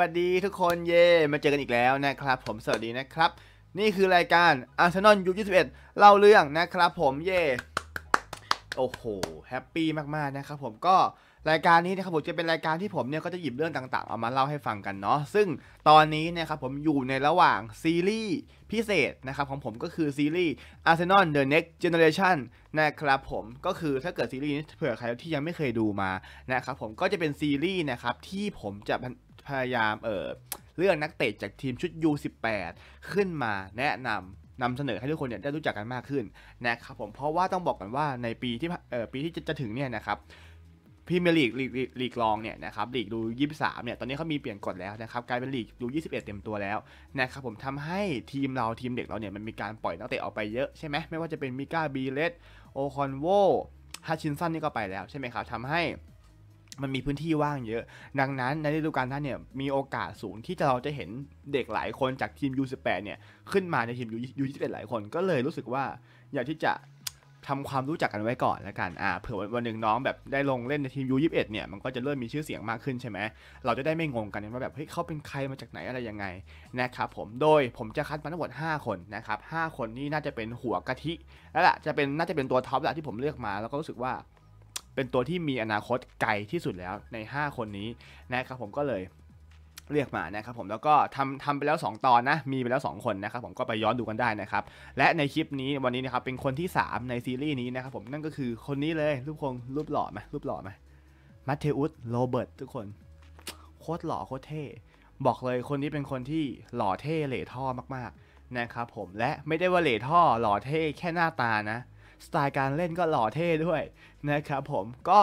วัสดีทุกคนเย่มาเจอกันอีกแล้วนะครับผมสวัสดีนะครับนี่คือรายการอาร์เซนอลยูิบเล่าเรื่องนะครับผมเย่โอ้โหแฮปปี้มากๆนะครับผมก็รายการนี้นะครับผมจะเป็นรายการที่ผมเนี่ยก็จะหยิบเรื่องต่างๆ เอามาเล่าให้ฟังกันเนาะซึ่งตอนนี้นะครับผมอยู่ในระหว่างซีรีส์พิเศษนะครับของผมก็คือซีรีส์อาร์เซนอลเดอะเน็กซ์เจเนอเรชันนะครับผมก็คือถ้าเกิดซีรีส์นี้เผื่อใครที่ยังไม่เคยดูมานะครับผมก็จะเป็นซีรีส์นะครับที่ผมจะพยายามเออเลือกนักเตะจากทีมชุด U18 ขึ้นมาแนะนำนำเสนอให้ทุกคนเนี่ยได้รู้จักกันมากขึ้นนะครับผมเพราะว่าต้องบอกกันว่าในปีที่เออปีที่จะถึงเนี่ยนะครับพรีเมียร์ลีกลีกรองเนี่ยนะครับลีกดู 23เนี่ยตอนนี้เขามีเปลี่ยนกฎแล้วนะครับกลายเป็นลีกดู 21 เต็มตัวแล้วนะครับผมทำให้ทีมเราทีมเด็กเราเนี่ยมันมีการปล่อยนักเตะออกไปเยอะใช่ไหมไม่ว่าจะเป็นมิก้าบีเลสโอคอนโวฮัชชินสันนี่ก็ไปแล้วใช่ไหมครับทำให้มันมีพื้นที่ว่างเยอะ ดังนั้นในฤดูกาลนั้นเนี่ยมีโอกาสสูงที่จะเราจะเห็นเด็กหลายคนจากทีม U18 เนี่ยขึ้นมาในทีม U21 หลายคนก็เลยรู้สึกว่าอยากที่จะทำความรู้จักกันไว้ก่อนแล้วกันอ่าเผื่อวันหนึ่งน้องแบบได้ลงเล่นในทีม U21 เนี่ยมันก็จะเริ่มมีชื่อเสียงมากขึ้นใช่ไหมเราจะได้ไม่งงกันว่าแบบเฮ้ยเขาเป็นใครมาจากไหนอะไรยังไงนะครับผมโดยผมจะคัดมาทั้งหมด5 คนนะครับ5คนนี้น่าจะเป็นหัวกะทิ แล้วล่ะจะเป็นน่าจะเป็นตัวท็อปแหละที่ผมเลือกมา แล้วก็รู้สึกว่าเป็นตัวที่มีอนาคตไกลที่สุดแล้วใน 5 คนนี้นะครับผมก็เลยเรียกมานะครับผมแล้วก็ทำทำไปแล้ว 2 ตอนนะมีไปแล้ว 2 คนนะครับผมก็ไปย้อนดูกันได้นะครับและในคลิปนี้วันนี้นะครับเป็นคนที่ 3 ในซีรีส์นี้นะครับผมนั่นก็คือคนนี้เลยรูปคงรูปหล่อไหมรูปหล่อไหมมัตเทอุสโรเบิร์ตทุกคนโคตรหล่อโคตรเท่บอกเลยคนนี้เป็นคนที่หล่อเท่เหล่ท่อมากๆนะครับผมและไม่ได้ว่าเหล่ท่อ หล่อเท่แค่หน้าตานะสไตล์การเล่นก็หล่อเท่ด้วยนะครับผมก็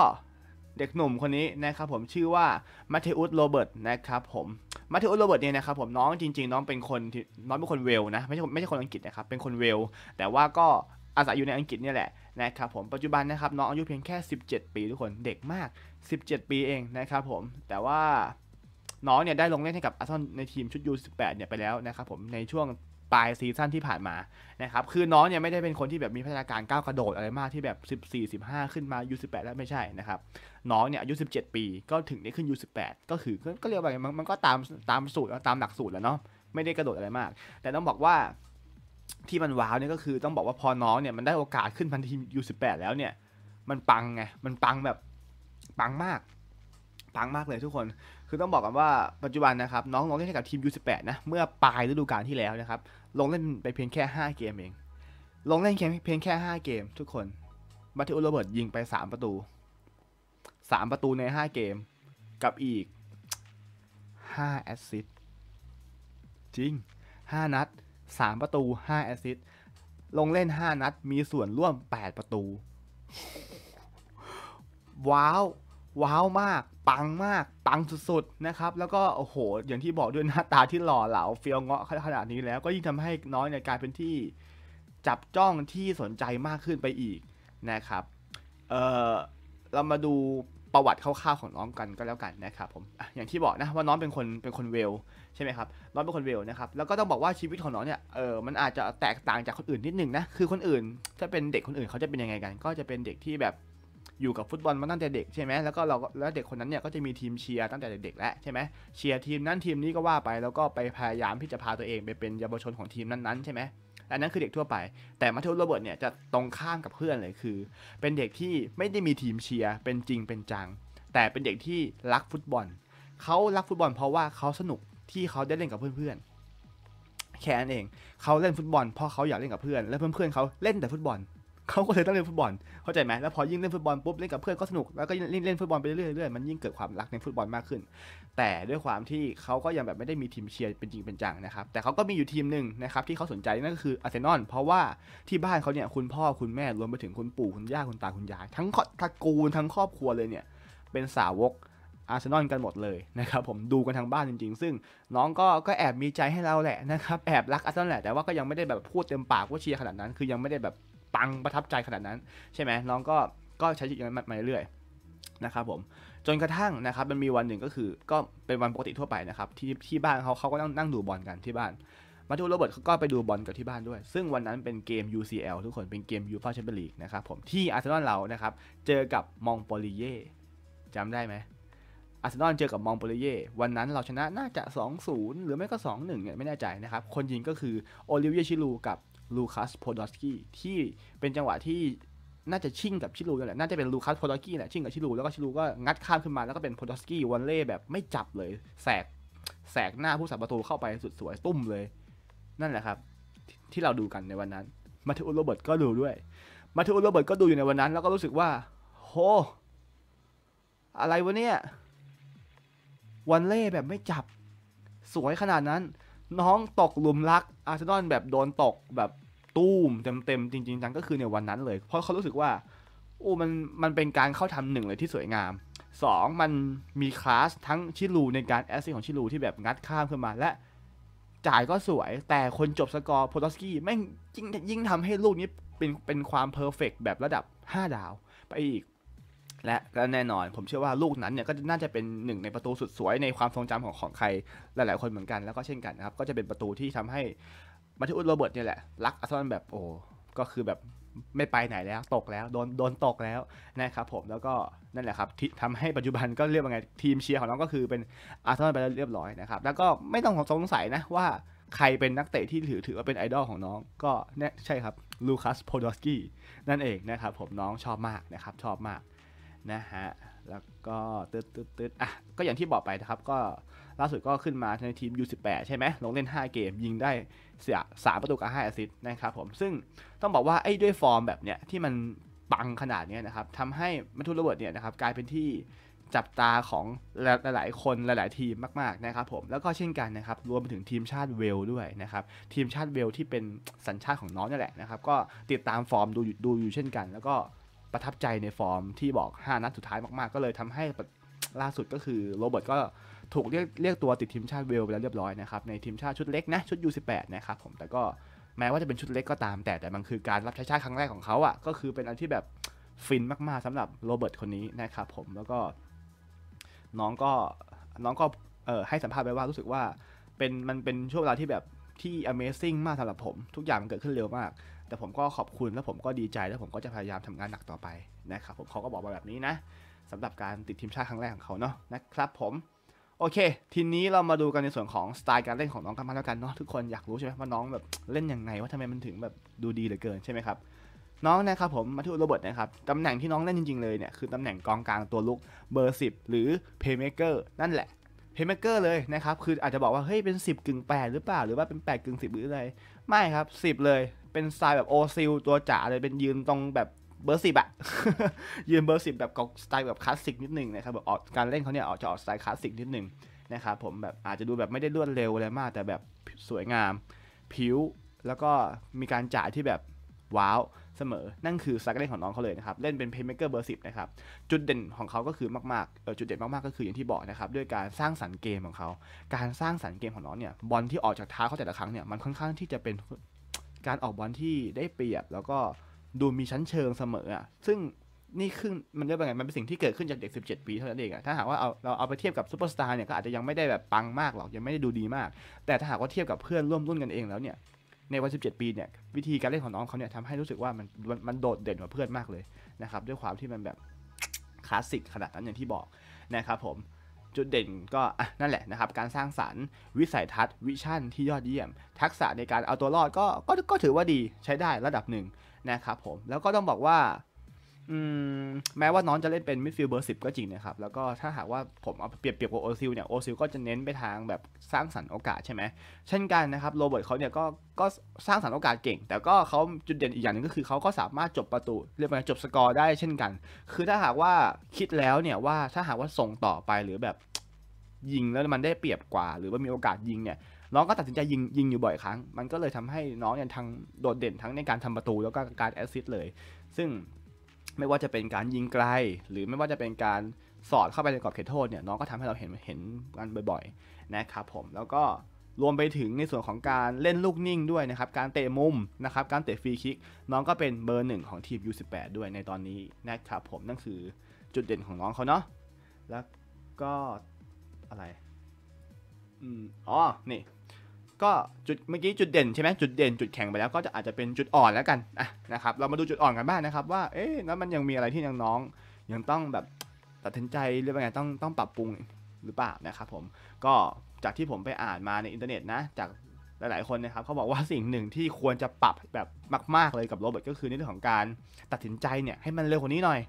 เด็กหนุ่มคนนี้นะครับผมชื่อว่ามเทธอุสโรเบิร์ตนะครับผมมเทธอุสโรเบิร์ตเนี่ยนะครับผมน้องจริงๆน้องเป็นคนน้องเป็นคนเวลนะไม่ใช่ไม่ใช่คนอังกฤษนะครับเป็นคนเวล แต่ว่าก็อาศัยอยู่ในอังกฤษเนี่ยแหละนะครับผมปัจจุบันนะครับน้องอายุเพียงแค่17 ปีทุกคนเด็กมาก 17 ปีเองนะครับผมแต่ว่าน้องเนี่ยได้ลงเล่นให้กับอาร์ซอนในทีมชุด U18 เนี่ยไปแล้วนะครับผมในช่วงปลายซีซั่นที่ผ่านมานะครับ คือน้องเนี่ยไม่ได้เป็นคนที่แบบมีพัฒนาการก้าวกระโดดอะไรมากที่แบบ14 15 ขึ้นมายู1 8แล้วไม่ใช่นะครับน้องเนี่ยอายุ17 ปีก็ถึงได้ขึ้นยู1 8ก็คือก็เรียกว่ามันมันก็ตามตามสูตรตามหลักสูตรแล้วเนาะไม่ได้กระโดดอะไรมาก แต่ต้องบอกว่าที่มันว้าวเนี่ยก็คือต้องบอกว่าพอน้องเนี่ยมันได้โอกาสขึ้นพันทีม U18 แล้วเนี่ยมันปังไงมันปังแบบปังมาก ปังมากเลยทุกคนคือต้องบอกกันว่าปัจจุบันนะครับน้องลงเล่นให้กับทีม U18 นะเมื่อปลายฤดูกาลที่แล้วนะครับลงเล่นไปเพียงแค่ 5 เกมเอง ลงเล่นเพียงแค่ 5 เกม ทุกคนมาติโอโรเบิร์ตยิงไป 3 ประตู 3 ประตูใน 5 เกม กับอีก5แอสซิสต์จริง 5 นัด 3 ประตู5แอสซิสต์ลงเล่น 5 นัดมีส่วนร่วม 8 ประตู ว้าวว้าวมาก ปังมาก ปังสุดๆ นะครับ แล้วก็โอ้โห อย่างที่บอกด้วยหน้าตาที่หล่อเหลา เฟี้ยวเงาะขนาดนี้แล้ว ก็ยิ่งทำให้น้อยเนี่ยกลายเป็นที่ จับจ้องที่สนใจมากขึ้นไปอีกนะครับเออเรามาดูประวัติคร่าวๆของน้องกันก็แล้วกันนะครับผม อย่างที่บอกนะว่าน้องเป็นคนเป็นคนเวลใช่ไหมครับ น้องเป็นคนเวลนะครับ แล้วก็ต้องบอกว่าชีวิตของน้องเนี่ย เออมันอาจจะแตกต่างจากคนอื่นนิดนึงนะ คือคนอื่นถ้าเป็นเด็กคนอื่นเขาจะเป็นยังไงกัน ก็จะเป็นเด็กที่แบบอยู่กับฟุตบอลมาตั้งแต่เด็กใช่ไหมแล้วก็เราแล้วเด็กคนนั้นเนี่ยก็จะมีทีมเชียร์ตั้งแต่เด็กๆแล้วใช่ไหมเชียร์ทีมนั้นทีมนี้ก็ว่าไป แล้วก็ไปพยายามที่จะพาตัวเองไปเป็นเยาวชนของทีมนั้นๆใช่ไหมอันนั้นคือเด็กทั่วไปแต่มาเทลโรเบิร์ตเนี่ยจะตรงข้ามกับเพื่อนเลยคือ เป็นเด็กที่ไม่ได้มีทีมเชียร์เป็นจริงเป็นจัง แต่เป็นเด็กที่รักฟุตบอลเขารักฟุตบอลเพราะว่าเขาสนุกที่เขาได้เล่นกับเพื่อนๆแค่นั้นเองเขาเล่นฟุตบอลเพราะเขาอยากเล่นกับเพื่อนและเพื่อนๆเขาเล่นแต่ฟุตบอลเขาก็เลยต้องเล่นฟุตบอลเข้าใจไหมแล้วพอยิ่งเล่นฟุตบอลปุ๊บเล่นกับเพื่อนก็สนุก แล้วก็เล่นเล่นฟุตบอลไปเรื่อยๆมันยิ่งเกิดความรักในฟุตบอลมากขึ้น แต่ด้วยความที่เขาก็ยังแบบไม่ได้มีทีมเชียร์เป็นจริงเป็นจังนะครับ แต่เขาก็มีอยู่ทีมหนึ่งนะครับที่เขาสนใจนั่นก็คืออาร์เซนอล เพราะว่าที่บ้านเขาเนี่ยคุณพ่อคุณแม่รวมไปถึงคุณปู่คุณย่าคุณตาคุณยายทั้งตระกูลทั้งครอบครัวเลยเนี่ยเป็นสาวกอาร์เซนอลกันหมดเลยนะครับผมดูกันทางบ้านจริงๆ ซึ่งน้องก็ก็แอบมีใจให้เราแหละนะครับแอบรักอาร์เซนอลแหละแต่ว่าก็ยังไม่ได้แบบพูดเต็มปากว่าเชียร์ขนาดนั้น คือยังไม่ได้แบบปังประทับใจขนาดนั้น ใช่ไหมน้องก็ก็ใช้ชีวิตมาเรื่อยนะครับผมจนกระทั่งนะครับมันมีวันหนึ่งก็คือก็เป็นวันปกติทั่วไปนะครับที่ที่บ้านเขาเขาก็นั่งนั่งดูบอลกันที่บ้านมาทูโรเบิร์ตเขาก็ไปดูบอลกับที่บ้านด้วย ซึ่งวันนั้นเป็นเกม UCL ทุกคนเป็นเกมยูฟาแชมเปี้ยนลีกนะครับผมที่อาร์เซนอลเรานะครับเจอกับมองโปลีเย่จำได้ไหมอาร์เซนอลเจอกับมองโปลีเย่วันนั้นเราชนะน่าจะ 2-0 หรือไม่ก็ 2-1เนี่ยไม่แน่ใจนะครับคนยิงก็คือโอลิเวียชิลูกับลูคัส โพดอสกี้ ที่เป็นจังหวะที่น่าจะชิ่งกับชิลูนั่นแหละ น่าจะเป็นลูคัส โพดอสกี้แหละ ชิ่งกับชิลูแล้วก็ชิลูก็งัดข้ามขึ้นมา แล้วก็เป็นโพดอสกี้วันเล่แบบไม่จับเลย แสกแสกหน้าผู้สับประตูเข้าไปสุดสวยตุ้มเลย นั่นแหละครับทที่เราดูกันในวันนั้น มาเธอุโรเบิร์ตก็ดูด้วย มาเธอุโรเบิร์ตก็ดูอยู่ในวันนั้น แล้วก็รู้สึกว่าโหอะไรวะเนี่ย วันเล่แบบไม่จับสวยขนาดนั้นน้องตกหลุมรักอาร์เซนอลแบบโดนตกแบบตู้มเต็มๆ จริงๆจังก็คือในวันนั้นเลย เพราะเขารู้สึกว่าโอ้มันมันเป็นการเข้าทำหนึ่งเลยที่สวยงาม2 มันมีคลาสทั้งชิลูในการแอสซิสของชิลูที่แบบงัดข้ามขึ้นมาและจ่ายก็สวยแต่คนจบสกอร์โพลอสกี้แม่งยิ่งยิ่งทำให้ลูกนี้เป็นเป็นความเพอร์เฟกแบบระดับ 5 ดาวไปอีกและก็แน่นอนผมเชื่อว่าลูกนั้นเนี่ยก็น่าจะเป็นหนึ่งในประตูสุดสวยในความทรงจำของของใครหลาย ๆ คนเหมือนกันแล้วก็เช่นกันนะครับก็จะเป็นประตูที่ทำให้มาทิอุสโรเบิร์ตเนี่ยแหละรักอาร์เซนอลแบบโอ้ก็คือแบบไม่ไปไหนแล้วตกแล้วโดนโดนตกแล้วนะครับผมแล้วก็นั่นแหละครับทำให้ปัจจุบันก็เรียกว่าไงทีมเชียร์ของน้องก็คือเป็นอาร์เซนอลไปแล้วเรียบร้อยนะครับแล้วก็ไม่ต้องสงสัยนะว่าใครเป็นนักเตะที่ถือถือว่าเป็นไอดอลของน้องก็เนี่ยใช่ครับลูคัสโพดอสกี้นั่นเองนะครับผมน้องชอบมากนะครับชอบมากนะฮะแล้วก็ตึ๊ดตึ๊ดตึ๊ดอ่ะก็อย่างที่บอกไปนะครับก็ล่าสุดก็ขึ้นมาในทีม U18 ใช่ไหมลงเล่น 5 เกม ยิงได้เสียสาประตูกับ5แอสซิสต์นะครับผมซึ่งต้องบอกว่าไอ้ด้วยฟอร์มแบบเนี้ยที่มันปังขนาดนี้นะครับทำให้มัทุนระเบิดเนี่ยนะครับกลายเป็นที่จับตาของหลายๆคนหลายๆทีมมากๆนะครับผมแล้วก็เช่นกันนะครับรวมไปถึงทีมชาติเวลด้วยนะครับทีมชาติเวลที่เป็นสัญชาติของน้องนี่แหละนะครับก็ติดตามฟอร์มดูดูอยู่เช่นกันแล้วก็ประทับใจในฟอร์มที่บอก 5 นัดสุดท้ายมาก ๆ ก็เลยทำให้ล่าสุดก็คือโรเบิร์ตก็ถูกเรียกเรียกตัวติดทีมชาติเวลไปแล้วเรียบร้อยนะครับ ในทีมชาติชุดเล็กนะ ชุด U18 นะครับผมแต่ก็แม้ว่าจะเป็นชุดเล็กก็ตาม แต่แต่มันคือการรับใช้ชาติครั้งแรกของเขาอ่ะก็คือเป็นอันที่แบบฟินมาก ๆ สำหรับโรเบิร์ตคนนี้นะครับผม แล้วก็ น้องก็น้องก็เออให้สัมภาษณ์ไปว่ารู้สึกว่า เป็นมันเป็นช่วงเวลาที่แบบที่ amazing มากสำหรับผมทุกอย่างมันเกิดขึ้นเร็วมากแต่ผมก็ขอบคุณและผมก็ดีใจและผมก็จะพยายามทำงานหนักต่อไปนะครับผมเขาก็บอกมาแบบนี้นะสำหรับการติดทีมชาติครั้งแรกของเขาเนาะนะครับผมโอเค ทีนี้เรามาดูกันในส่วนของสไตล์การเล่นของน้องกันมาแล้วกันเนาะทุกคนอยากรู้ใช่ไหมว่าน้องแบบเล่นยังไงว่าทำไมมันถึงแบบดูดีเหลือเกินใช่ไหมครับน้องนะครับผมมาทูโรเบิร์ตนะครับตำแหน่งที่น้องเล่นจริงๆเลยเนี่ยคือตำแหน่งกองกลางตัวลุกเบอร์ 10 หรือเพย์เมเกอร์นั่นแหละเพย์เมเกอร์เลยนะครับคืออาจจะบอกว่าเฮ้ยเป็น 10 กึ่ง8หรือเปล่า หรือว่าเป็น8กึ่ง10หรืออะไรไม่ครับสิบเลยเป็นสไตล์แบบโอซิลตัวจ๋าเลยเป็นยืนตรงแบบเบอร์สิบอะยืนเบอร์สิบแบบสไตล์แบบคลาสสิกนิดนึงนะครับแบบออกการเล่นเขาเนี่ยออกจะออกสไตล์คลาสสิกนิดนึงนะครับผมแบบอาจจะดูแบบไม่ได้รวดเร็วอะไรมาก แต่แบบ สวยงาม ผิวแล้วก็มีการจ่ายที่แบบ ว้าวสมอนั่นคือสักเล่นของน้องเขาเลยนะครับ เล่นเป็นเพย์เมกเกอร์เบอร์สิบนะครับ จุดเด่นของเขาก็คือมากๆ จุดเด่นมากๆ ก็คืออย่างที่บอกนะครับด้วยการสร้างสรรค์เกมของเขา การสร้างสรรค์เกมของน้องเนี่ยบอลที่ออกจากเท้าเขาแต่ละครั้งเนี่ยมันค่อนข้างที่จะเป็นการออกบอลที่ได้เปรียบ แล้วก็ดูมีชั้นเชิงเสมออ่ะซึ่งนี่ขึ้นมันเรียกว่าไง มันเป็นสิ่งที่เกิดขึ้นจากเด็ก17ปีเท่านั้นเองอะถ้าหากว่าเอาเราเอาไปเทียบกับซูเปอร์สตาร์เนี่ยก็อาจจะยังไม่ได้แบบปังมากหรอกยังไม่ได้ดูดีมาก แต่ถ้าหากว่าเทียบกับเพื่อนร่วมรุ่นกันเองแล้วเนี่ยในวัย17 ปีเนี่ยวิธีการเล่นของน้องเขาเนี่ยทำให้รู้สึกว่า มันมันโดดเด่นกว่าเพื่อนมากเลยนะครับด้วยความที่มันแบบคลาสสิกขนาดนั้นอย่างที่บอกนะครับผมจุดเด่นก็นั่นแหละนะครับ การสร้างสารรค์วิสัยทัศน์วิชั่นที่ยอดเยี่ยม ทักษะในการเอาตัวรอดก็ก็ก็ถือว่าดีใช้ได้ระดับหนึ่งนะครับผมแล้วก็ต้องบอกว่าแม้ว่าน้องจะเล่นเป็นมิดฟิลด์เบอร์สิบก็จริงนะครับ แล้วก็ถ้าหากว่าผมเอาเปรียบเปรียบกับโอซิลเนี่ย โอซิลก็จะเน้นไปทางแบบสร้างสรรค์โอกาสใช่ไหม เช่นกันนะครับโรเบิร์ตเขาเนี่ยก็ก็สร้างสรรค์โอกาสเก่ง แต่ก็เขาจุดเด่นอีกอย่างหนึ่งก็คือเขาก็สามารถจบประตูเรียกว่าจบสกอร์ได้เช่นกัน คือถ้าหากว่าคิดแล้วเนี่ยว่าถ้าหากว่าส่งต่อไปหรือแบบยิงแล้วมันได้เปรียบกว่า หรือว่ามีโอกาสยิงเนี่ยน้องก็ตัดสินใจยิงยิงอยู่บ่อยครั้ง มันก็เลยทำให้น้องเนี่ยทั้งโดดเด่นทั้งในการทำประตูแล้วก็การแอสซิสต์เลย ซึ่งไม่ว่าจะเป็นการยิงไกล หรือไม่ว่าจะเป็นการสอดเข้าไปในกรอบเขตโทษเนี่ยน้องก็ทำให้เราเห็นเห็นกันบ่อยๆนะครับผมแล้วก็รวมไปถึงในส่วนของการเล่นลูกนิ่งด้วยนะครับ การเตะมุมนะครับ การเตะฟรีคิก น้องก็เป็นเบอร์หนึ่งของทีม U18 ด้วยในตอนนี้นะครับผมนั่นคือจุดเด่นของน้องเขาเนาะแล้วก็อะไรอืมอ๋อนี่ก็จุดเมื่อกี้จุดเด่นใช่ไหมจุดเด่น จุดแข็งไปแล้วก็จะอาจจะเป็นจุดอ่อนแล้วกันอ่ะนะครับเรามาดูจุดอ่อนกันบ้างนะครับ ว่าเอ๊ะแล้วมันยังมีอะไรที่ยังน้อง ยังต้องแบบตัดสินใจหรือว่าไงต้องต้องปรับปรุงหรือเปล่านะครับผมก็จากที่ผมไปอ่านมาในอินเทอร์เน็ตนะจากหลาย ๆคนนะครับเขาบอกว่าสิ่งหนึ่งที่ควรจะปรับแบบมากๆเลยกับโรบอทก็คือในเรื่องของการตัดสินใจเนี่ยให้มันเร็วกว่านี้หน่อย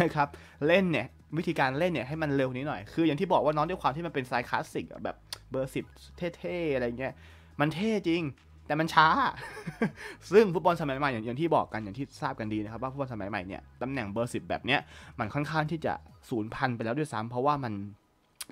นะครับเล่นเนี่ยวิธีการเล่นเนี่ยให้มันเร็วนี้หน่อยคืออย่างที่บอกว่าน้องด้วยความที่มันเป็นสายคลาสสิกแบบเบอร์สิบเท่ๆอะไรเงี้ยมันเท่จริง แต่มันช้า ซึ่งฟุตบอลสมัยใหม่อย่างที่บอกกันอย่างที่ทราบกันดีนะครับว่าฟุตบอลสมัยใหม่เนี่ยตำแหน่งเบอร์สิบแบบเนี้ยมันค่อนข้างที่จะสูญพันธุ์ไปแล้วด้วยซ้ำเพราะว่ามัน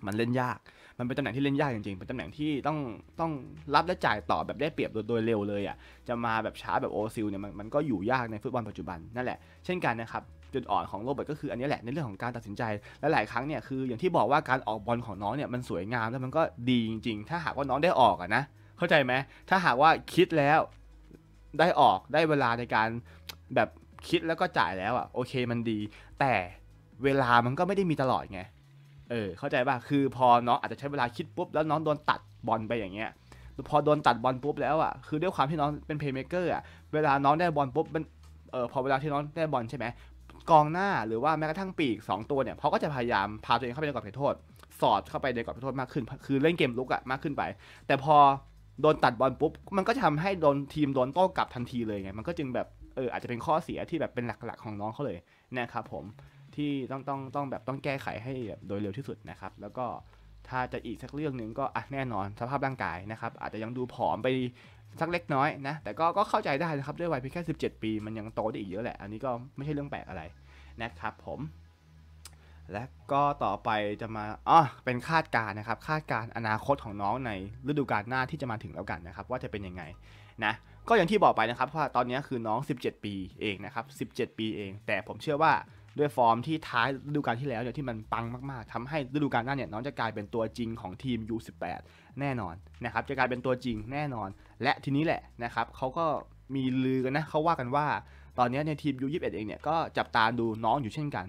มันเล่นยาก มันเป็นตำแหน่งที่เล่นยากจริงๆเป็นตำแหน่งที่ต้องต้องรับและจ่ายต่อแบบได้เปรียบโดยเร็วเลยอ่ะจะมาแบบช้าแบบโอซิลเนี่ยมันมันก็อยู่ยากในฟุตบอลปัจจุบันนั่นแหละเช่นกันนะครับจุดอ่อนของโรเบิร์ตก็คืออันนี้แหละ ในเรื่องของการตัดสินใจ และหลายครั้งเนี่ยคืออย่างที่บอกว่าการออกบอลของน้องเนี่ยมันสวยงาม แล้วมันก็ดีจริงๆ ถ้าหากว่าน้องได้ออกอะนะเข้าใจไหมถ้าหากว่าคิดแล้วได้ออกได้เวลาในการแบบคิดแล้วก็จ่ายแล้วอะโอเคมันดี แต่เวลามันก็ไม่ได้มีตลอดไงเออเข้าใจป่ะ คือพอน้องอาจจะใช้เวลาคิดปุ๊บแล้วน้องโดนตัดบอลไปอย่างเงี้ยพอโดนตัดบอลปุ๊บแล้วอ่ะคือด้วยความที่น้องเป็นเพย์เมเกอร์อ่ะเวลาน้องได้บอลปุ๊บมันเออพอเวลาที่น้องได้บอลใช่ไหมกองหน้าหรือว่าแม้กระทั่งปีก 2 ตัวเนี่ยเขาก็จะพยายามพาตัวเองเข้าไปในกรอบเขตโทษ สอดเข้าไปในกรอบเขตโทษมากขึ้นคือเล่นเกมลุกอะมากขึ้นไป แต่พอโดนตัดบอลปุ๊บ มันก็จะทำให้โดนทีมโดนโต้กลับทันทีเลยไงมันก็จึงแบบเอออาจจะเป็นข้อเสียที่แบบเป็นหลัก ๆ ของน้องเขาเลยนะครับผมที่ต้องต้องต้องแบบต้องแก้ไขให้แบบโดยเร็วที่สุดนะครับแล้วก็ถ้าจะอีกสักเรื่องหนึ่งก็อ่ะแน่นอนสภาพร่างกายนะครับอาจจะยังดูผอมไปสักเล็กน้อยนะแต่ก็ก็เข้าใจได้นะครับด้วยวัยเพียงแค่17ปีมันยังโตได้อีกเยอะแหละ อันนี้ก็ไม่ใช่เรื่องแปลกอะไรนะครับผม และก็ต่อไปจะมาอ๋อเป็นคาดการนะครับคาดการอนาคตของน้องในฤดูกาลหน้าที่จะมาถึงแล้วกันนะครับว่าจะเป็นยังไง นะก็อย่างที่บอกไปนะครับ ว่าตอนนี้คือน้อง 17 ปีเองนะครับ 17 ปีเอง แต่ผมเชื่อว่าด้วยฟอร์มที่ท้ายฤดูกาลที่แล้วเนี่ยที่มันปังมากๆ ทำให้ฤดูกาลหน้าเนี่ยน้องจะกลายเป็นตัวจริงของทีม U18 แน่นอนนะครับจะกลายเป็นตัวจริงแน่นอน และทีนี้แหละนะครับเขาก็มีลือกันนะเขาว่ากันว่าตอนนี้ในทีม U21 เองเนี่ยก็จับตาดูน้องอยู่เช่นกัน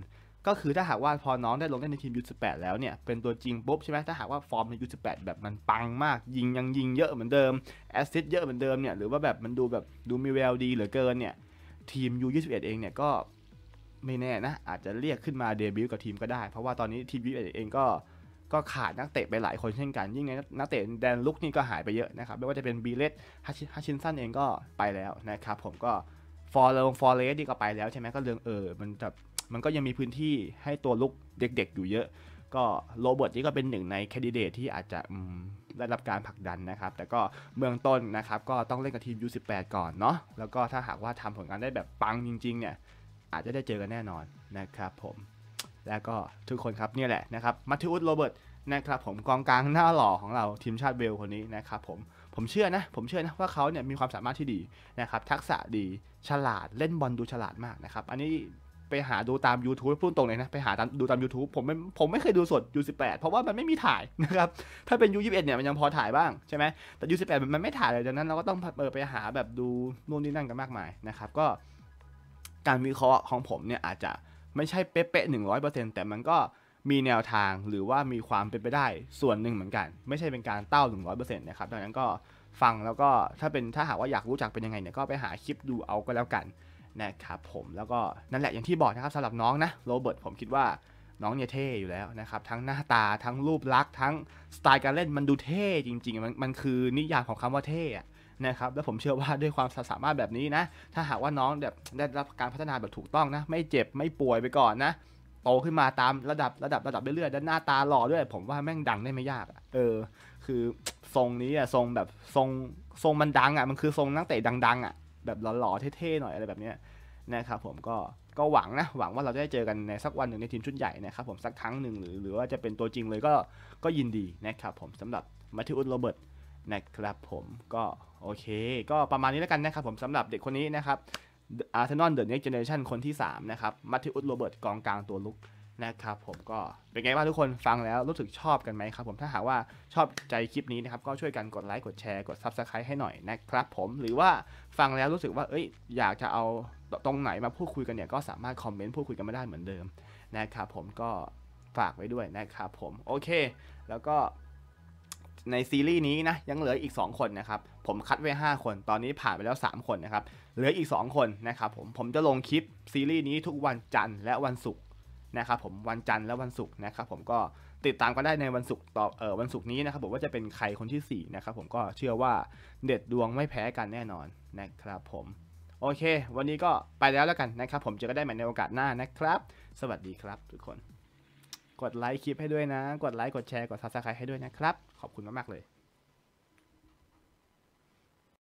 ก็คือถ้าหากว่าพอน้องได้ลงเล่นในทีม U18 แล้วเนี่ยเป็นตัวจริงปุ๊บใช่ไหมถ้าหากว่าฟอร์มใน U18 แบบมันปังมากยิงยังยิงเยอะเหมือนเดิมแอสซิสต์เยอะเหมือนเดิมเนี่ยหรือว่าแบบมันดูแบบดูมีแววดีเหลือเกินเนี่ยทีม U21 เองเนี่ยก็ไม่แน่นะอาจจะเรียกขึ้นมาเดบิวต์กับทีมก็ได้ เพราะว่าตอนนี้ทีมยูเองก็ก็ขาดนักเตะไปหลายคนเช่นกันยิ่งในนักเตะแดนลุกนี่ก็หายไปเยอะนะครับไม่ว่าจะเป็นบีเลตฮัชินสันเองก็ไปแล้วนะครับผมก็ฟอร์เรงฟอร์เรสที่ก็ไปแล้วใช่ไหมก็เรื่องเออ มันแบบมันก็ยังมีพื้นที่ให้ตัวลุกเด็กๆอยู่เยอะ ก็โรเบิร์ตนี่ก็เป็นหนึ่งในแคดิเดตที่อาจจะได้รับการผลักดันนะครับ แต่ก็เมืองต้นนะครับก็ต้องเล่นกับทีม U18 ก่อนเนาะแล้วก็ถ้าหากว่าทำผลงานได้แบบปังจริงๆเนี่ย อาจจะได้เจอกันแน่นอนนะครับผมแล้วก็ทุกคนครับนี่แหละนะครับ มัทธิวส์โรเบิร์ตนะครับผมกองกลางหน้าหล่อของเราทีมชาติเบลคนนี้นะครับผมผมเชื่อนะ ผมเชื่อนะว่าเขาเนี่ยมีความสามารถที่ดีนะครับทักษะดีฉลาดเล่นบอลดูฉลาดมากนะครับอันนี้ไปหาดูตาม YouTube พูดตรงเลยนะ ไปหาดูตาม YouTube ผมไม่ผมไม่เคยดูสด U18 เพราะว่ามันไม่มีถ่ายนะครับถ้าเป็น U21 เนี่ยมันยังพอถ่ายบ้างใช่ไหมแต่ U18 มันไม่ถ่ายเลยดังนั้นเราก็ต้องเออไปหาแบบดูนู่นนี่นั่นกันมากมายนะครับก็การวิเคราะห์ของผมเนี่ยอาจจะไม่ใช่เป๊ะๆหนึ่งร้อยเปอร์เซ็นต์แต่มันก็มีแนวทางหรือว่ามีความเป็นไปได้ส่วนหนึ่งเหมือนกัน ไม่ใช่เป็นการเต้าึงรร้ออยเป์นต์นะครับ ดังนั้นก็ฟังแล้วก็ถ้าเป็นถ้าหากว่าอยากรู้จักเป็นยังไงเนี่ยก็ไปหาคลิปดูเอาก็แล้วกันนะครับผมแล้วก็นั่นแหละอย่างที่บอกนะครับสำหรับน้องนะโรเบิร์ตผมคิดว่าน้องเนี่ยเท่อยู่แล้วนะครับทั้งหน้าตาทั้งรูปลักษณ์ทั้งสไตล์การเล่นมันดูเท่ จริงๆมันมันคือนิยามของคำว่าเท่นะครับ แล้วผมเชื่อว่าด้วยความสามารถแบบนี้นะ ถ้าหากว่าน้องแบบได้รับการพัฒนาแบบถูกต้องนะ ไม่เจ็บไม่ป่วยไปก่อนนะโตขึ้นมาตามระดับระดับระดับเรื่อยๆ ด้านหน้าตาหล่อด้วยผมว่าแม่งดังได้ไม่ยาก เออ คือทรงนี้อะทรงแบบทรงทรงมันดังอะมันคือทรงนักเตะดัง ๆอะแบบหล่อๆเท่ๆหน่อยอะไรแบบเนี้ยนะครับผมก็ก็หวังนะหวังว่าเราจะได้เจอกันในสักวันหนึ่งในทีมชุดใหญ่นะครับผมสักครั้งหนึ่งหรือหรือว่าจะเป็นตัวจริงเลยก็ก็ยินดีนะครับผมสำหรับมาทิอุดโรเบิร์ตนะครับ ผมก็โอเค ก็ประมาณนี้แล้วกันนะครับผมสำหรับเด็กคนนี้นะครับอาร์เซนอลเดอะเน็กเจเนเรชันคนที่ 3 นะครับ มัติอุสโรเบิร์ตกองกลางตัวลุกนะครับผมก็เป็นไงบ้างทุกคนฟังแล้วรู้สึกชอบกันไหมครับผมถ้าหากว่าชอบใจคลิปนี้นะครับ ก็ช่วยกันกดไลค์กดแชร์กดซับสไครต์ให้หน่อยนะครับผมหรือว่าฟังแล้วรู้สึกว่าเอ้ยอยากจะเอาตรงไหนมาพูดคุยกันเนี่ยก็สามารถคอมเมนต์พูดคุยกันมาได้เหมือนเดิมนะครับผมก็ฝากไว้ด้วยนะครับผมโอเคแล้วก็ในซีรีส์นี้นะยังเหลืออีก2 คนนะครับ ผมคัดไว้ 5 คน ตอนนี้ผ่านไปแล้ว 3 คนนะครับ เหลืออีก 2 คนนะครับ ผมผมจะลงคลิปซีรีส์นี้ทุกวันจันทร์และวันศุกร์นะครับผมวันจันทร์และวันศุกร์นะครับผมก็ติดตามก็ได้ในวันศุกร์ต่อเออวันศุกร์นี้นะครับผมว่าจะเป็นใครคนที่4นะครับผมก็เชื่อว่าเด็ดดวงไม่แพ้กันแน่นอนนะครับ ผมโอเค วันนี้ก็ไปแล้วแล้วกันนะครับผมจะก็ได้ใหม่ในโอกาสหน้านะครับ สวัสดีครับทุกคน กดไลค์คลิปให้ด้วยนะ กดไลค์กดแชร์กดซับสไครต์ให้ด้วยนะครับขอบคุณมากๆเลย